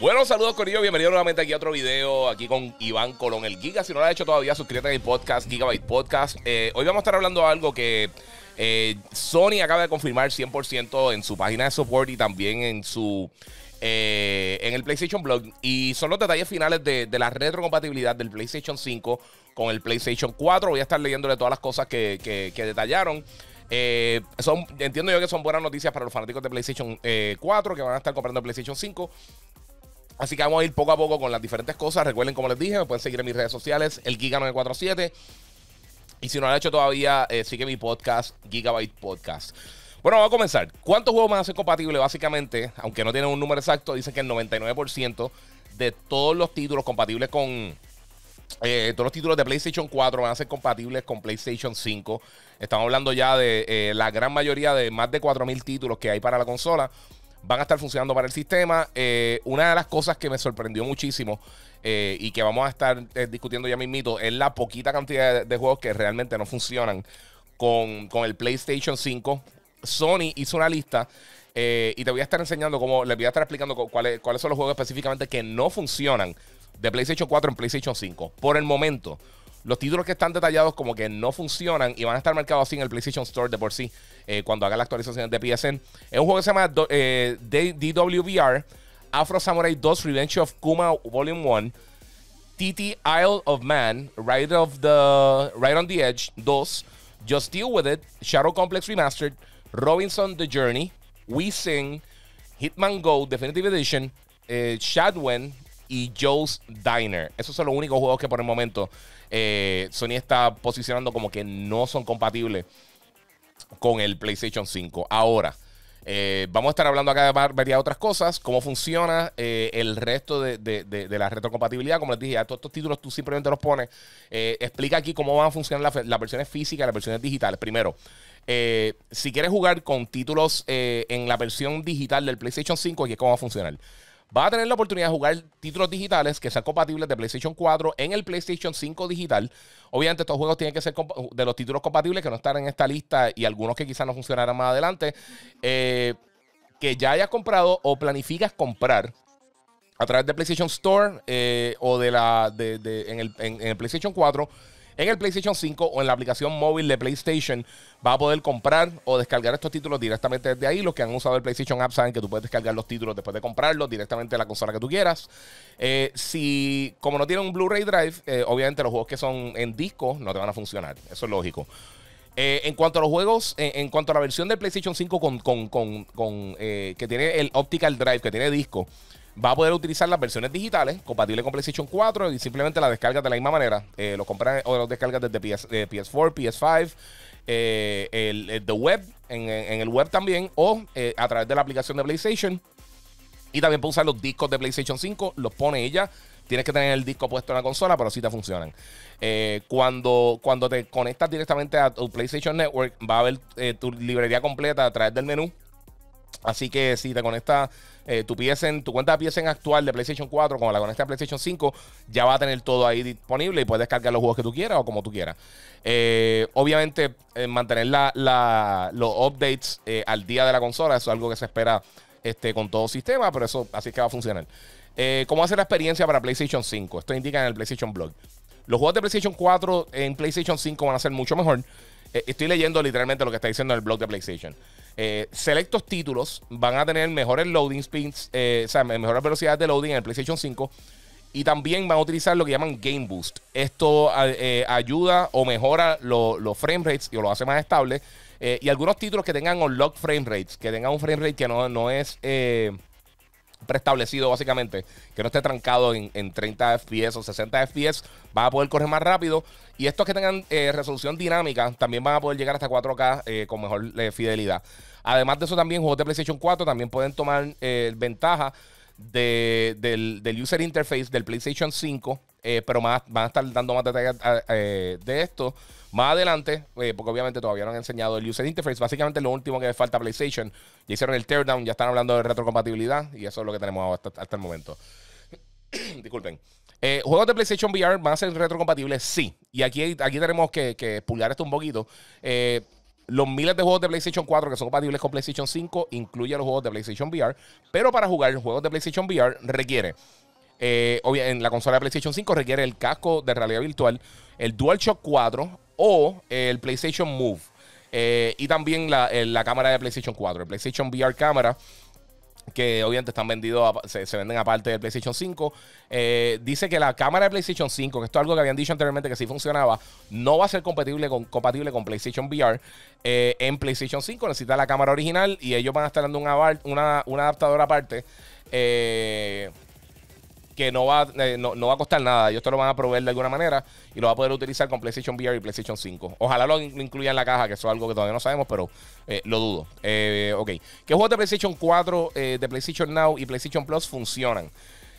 Bueno, saludos Corillo, bienvenido nuevamente aquí a otro video, aquí con Iván Colón, el Giga. Si no lo has hecho todavía, suscríbete al podcast, Gigabyte Podcast. Eh, hoy vamos a estar hablando de algo que eh, Sony acaba de confirmar 100% en su página de support y también en su eh, en el PlayStation Blog. Y son los detalles finales de, la retrocompatibilidad del PlayStation 5 con el PlayStation 4. Voy a estar leyéndole todas las cosas que, que, que detallaron. Eh, son, entiendo yo que son buenas noticias para los fanáticos de PlayStation 4 eh, que van a estar comprando PlayStation 5. Así que vamos a ir poco a poco con las diferentes cosas. Recuerden, como les dije, pueden seguir en mis redes sociales, el Giga947. Y si no lo han hecho todavía, eh, sigue mi podcast, Gigabyte Podcast. Bueno, vamos a comenzar. ¿Cuántos juegos van a ser compatibles? Básicamente, aunque no tienen un número exacto, dicen que el 99% de todos los títulos compatibles con, eh, todos los títulos de PlayStation 4 van a ser compatibles con PlayStation 5. Estamos hablando ya de eh, la gran mayoría de más de 4.000 títulos que hay para la consola. Van a estar funcionando para el sistema. Eh, una de las cosas que me sorprendió muchísimo y que vamos a estar discutiendo ya mismito es la poquita cantidad de, juegos que realmente no funcionan con, el PlayStation 5. Sony hizo una lista y te voy a estar enseñando cómo, les voy a estar explicando cuáles, cuáles son los juegos específicamente que no funcionan de PlayStation 4 en PlayStation 5. Por el momento, los títulos que están detallados como que no funcionan y van a estar marcados así en el PlayStation Store de por sí eh, cuando haga la actualización de PSN. Es un juego que se llama eh, DWVR, Afro Samurai 2 Revenge of Kuma Volume 1, TT Isle of Man, Ride, of the, on the Edge 2, Just Deal With It, Shadow Complex Remastered, Robinson The Journey, We Sing, Hitman Go Definitive Edition, eh, Shadwen, y Joe's Diner. Esos son los únicos juegos que por el momento eh, Sony está posicionando como que no son compatibles con el PlayStation 5. Ahora, eh, vamos a estar hablando acá de varias otras cosas, cómo funciona eh, el resto de, la retrocompatibilidad. Como les dije, a todos estos títulos tú simplemente los pones. explica aquí cómo van a funcionar las, versiones físicas las versiones digitales. Primero, si quieres jugar con títulos en la versión digital del PlayStation 5, aquí es cómo va a funcionar. Vas a tener la oportunidad de jugar títulos digitales que sean compatibles de PlayStation 4 en el PlayStation 5 digital. Obviamente estos juegos tienen que ser de los títulos compatibles que no están en esta lista y algunos que quizás no funcionarán más adelante. Eh, que ya hayas comprado o planificas comprar a través de PlayStation Store eh, o de la de, en, el, en el PlayStation 4 en el PlayStation 5 o en la aplicación móvil de PlayStation. Va a poder comprar o descargar estos títulos directamente desde ahí. Los que han usado el PlayStation App saben que tú puedes descargar los títulos después de comprarlos directamente a la consola que tú quieras. Eh, si, como no tienen un Blu-ray Drive, eh, obviamente los juegos que son en disco no te van a funcionar. Eso es lógico. Eh, en cuanto a los juegos, en cuanto a la versión del PlayStation 5 con, con, con, con que tiene el Optical Drive, que tiene disco, va a poder utilizar las versiones digitales compatibles con PlayStation 4 y simplemente la descargas de la misma manera. Los eh, lo o los descargas desde PS, 4 PS5, el, web, en, el web también, o eh, a través de la aplicación de PlayStation. Y también puede usar los discos de PlayStation 5, los pone ella. Tienes que tener el disco puesto en la consola, pero sí te funcionan. Eh, cuando, cuando te conectas directamente a tu PlayStation Network, va a ver tu librería completa a través del menú Así que si te conectas eh, tu tu cuenta de PSN actual de PlayStation 4, como la conectas a PlayStation 5, ya va a tener todo ahí disponible y puedes descargar los juegos que tú quieras o como tú quieras. Eh, obviamente, eh, mantener los updates al día de la consola, eso es algo que se espera este, con todo sistema, pero eso así es que va a funcionar. ¿Cómo hacer la experiencia para PlayStation 5? Esto indica en el PlayStation Blog. Los juegos de PlayStation 4 en PlayStation 5 van a ser mucho mejor. estoy leyendo literalmente lo que está diciendo en el blog de PlayStation. Eh, selectos títulos van a tener mejores loading speeds, eh, o sea, mejores velocidades de loading en el PlayStation 5. Y también van a utilizar lo que llaman Game Boost. Esto eh, ayuda o mejora los frame rates y lo hace más estable. y algunos títulos que tengan lock frame rates, que tengan un frame rate que no, no es preestablecido básicamente, que no esté trancado en, 30 FPS o 60 FPS, va a poder correr más rápido. Y estos que tengan eh, resolución dinámica también van a poder llegar hasta 4K eh, con mejor eh, fidelidad. Además de eso también, juegos de PlayStation 4 también pueden tomar ventaja de, del, del user interface del PlayStation 5 eh, pero más, van a estar dando más detalles ah, eh, de esto más adelante, eh, porque obviamente todavía no han enseñado el user interface. Básicamente lo último que falta a PlayStation. Ya hicieron el teardown, ya están hablando de retrocompatibilidad y eso es lo que tenemos hasta, el momento. Disculpen. juegos de PlayStation VR van a ser retrocompatibles, sí. Y aquí, aquí tenemos que, que pulgar esto un poquito. los miles de juegos de PlayStation 4 que son compatibles con PlayStation 5 incluyen los juegos de PlayStation VR, pero para jugar juegos de PlayStation VR requiere eh, en la consola de PlayStation 5 requiere el casco de realidad virtual, el DualShock 4 o el PlayStation Move. Eh, y también eh, la, cámara de PlayStation 4, el PlayStation VR cámara. Que obviamente están vendidos, se, venden aparte del PlayStation 5. dice que la cámara de PlayStation 5, que esto es algo que habían dicho anteriormente que sí funcionaba, no va a ser compatible con, compatible con PlayStation VR. en PlayStation 5 necesita la cámara original y ellos van a estar dando un, una, adaptador aparte. Eh, que no va, eh, no, va a costar nada. Y esto lo van a proveer de alguna manera y lo va a poder utilizar con PlayStation VR y PlayStation 5. Ojalá lo, incluyan en la caja, que eso es algo que todavía no sabemos, pero eh, lo dudo. Eh, ok. ¿Qué juegos de PlayStation 4, de PlayStation Now y PlayStation Plus funcionan?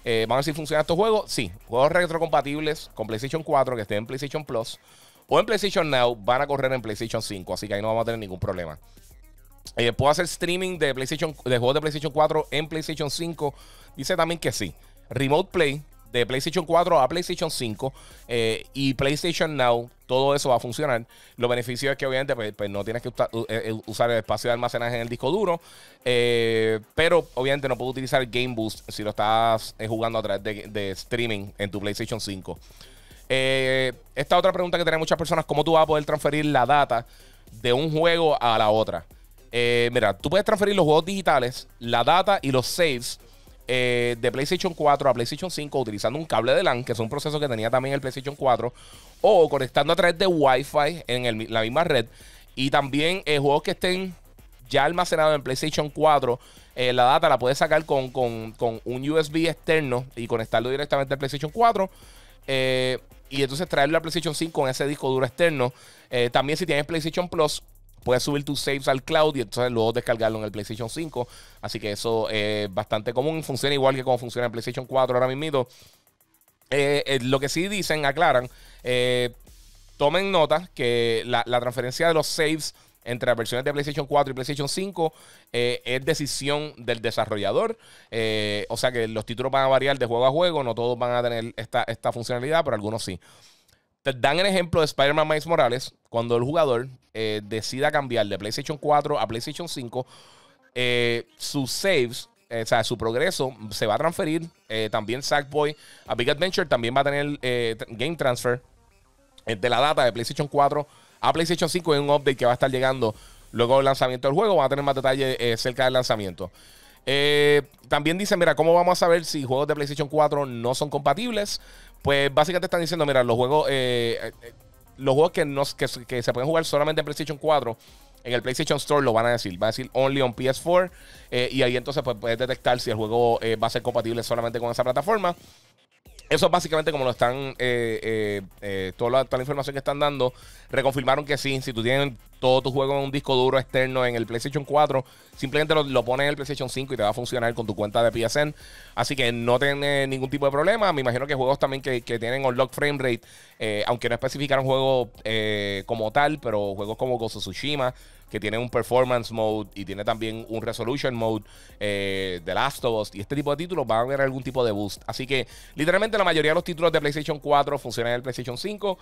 ¿Van a decir funcionan estos juegos? Sí. Juegos retrocompatibles con PlayStation 4 que estén en PlayStation Plus o en PlayStation Now van a correr en PlayStation 5. Así que ahí no vamos a tener ningún problema. ¿Puedo hacer streaming de PlayStation de juegos de PlayStation 4 en PlayStation 5? Dice también que sí. Remote Play de PlayStation 4 a PlayStation 5 eh, y PlayStation Now, todo eso va a funcionar. Lo beneficio es que obviamente pues, pues no tienes que eh, usar, el espacio de almacenaje en el disco duro, eh, pero obviamente no puedes utilizar Game Boost si lo estás jugando a través de, streaming en tu PlayStation 5. esta otra pregunta que tienen muchas personas, ¿cómo tú vas a poder transferir la data de un juego a la otra? mira, tú puedes transferir los juegos digitales, la data y los saves eh, de PlayStation 4 a PlayStation 5 utilizando un cable de LAN, que es un proceso que tenía también el PlayStation 4, o conectando a través de Wi-Fi en la misma red. Y también eh, juegos que estén ya almacenados en PlayStation 4, eh, la data la puedes sacar con, con, un USB externo y conectarlo directamente al PlayStation 4. y entonces traerlo a PlayStation 5 con ese disco duro externo. también si tienes PlayStation Plus, puedes subir tus saves al cloud y entonces luego descargarlo en el PlayStation 5. Así que eso es eh, bastante común. Funciona igual que cómo funciona el PlayStation 4 ahora mismo. Eh, eh, lo que sí dicen, aclaran, tomen nota que la, transferencia de los saves entre las versiones de PlayStation 4 y PlayStation 5 es decisión del desarrollador. o sea que los títulos van a variar de juego a juego, no todos van a tener esta, esta funcionalidad, pero algunos sí. Te dan el ejemplo de Spider-Man Miles Morales, cuando el jugador eh, decida cambiar de PlayStation 4 a PlayStation 5, eh, sus saves, eh, o sea, su progreso se va a transferir. también Sackboy a Big Adventure también va a tener game transfer de la data de PlayStation 4 a PlayStation 5 es un update que va a estar llegando luego del lanzamiento del juego. Va a tener más detalles cerca del lanzamiento. Eh, también dicen, mira, ¿cómo vamos a saber si juegos de PlayStation 4 no son compatibles? Pues básicamente están diciendo, mira, los juegos, eh, eh, los juegos que, se pueden jugar solamente en PlayStation 4, en el PlayStation Store lo van a decir, va a decir only on PS4, y ahí entonces pues, puedes detectar si el juego va a ser compatible solamente con esa plataforma. Eso básicamente como lo están, toda toda la información que están dando, reconfirmaron que sí, si tú tienes todo tu juego en un disco duro externo en el PlayStation 4. Simplemente lo, pones en el PlayStation 5 y te va a funcionar con tu cuenta de PSN. Así que no tiene ningún tipo de problema. Me imagino que juegos también que, que tienen unlock frame rate, eh, aunque no especificar Un juego eh, como tal, pero juegos como of Tsushima, que tiene un performance mode y tiene también un resolution mode De eh, Last of Us y este tipo de títulos van a tener algún tipo de boost. Así que literalmente la mayoría de los títulos de PlayStation 4 funcionan en el PlayStation 5.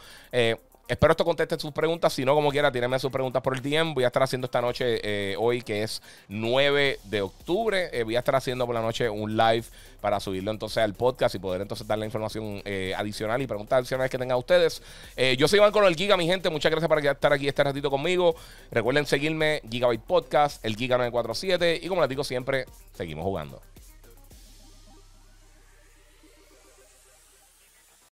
Espero esto conteste sus preguntas. Si no, como quiera, tírenme sus preguntas por el tiempo. Voy a estar haciendo esta noche, eh, hoy que es 9 de octubre. Eh, voy a estar haciendo por la noche un live para subirlo entonces al podcast y poder entonces dar la información eh, adicional y preguntas adicionales que tengan ustedes. yo soy Iván con el Giga, mi gente. Muchas gracias por estar aquí este ratito conmigo. Recuerden seguirme, Gigabyte Podcast, el Giga947. Y como les digo siempre, seguimos jugando.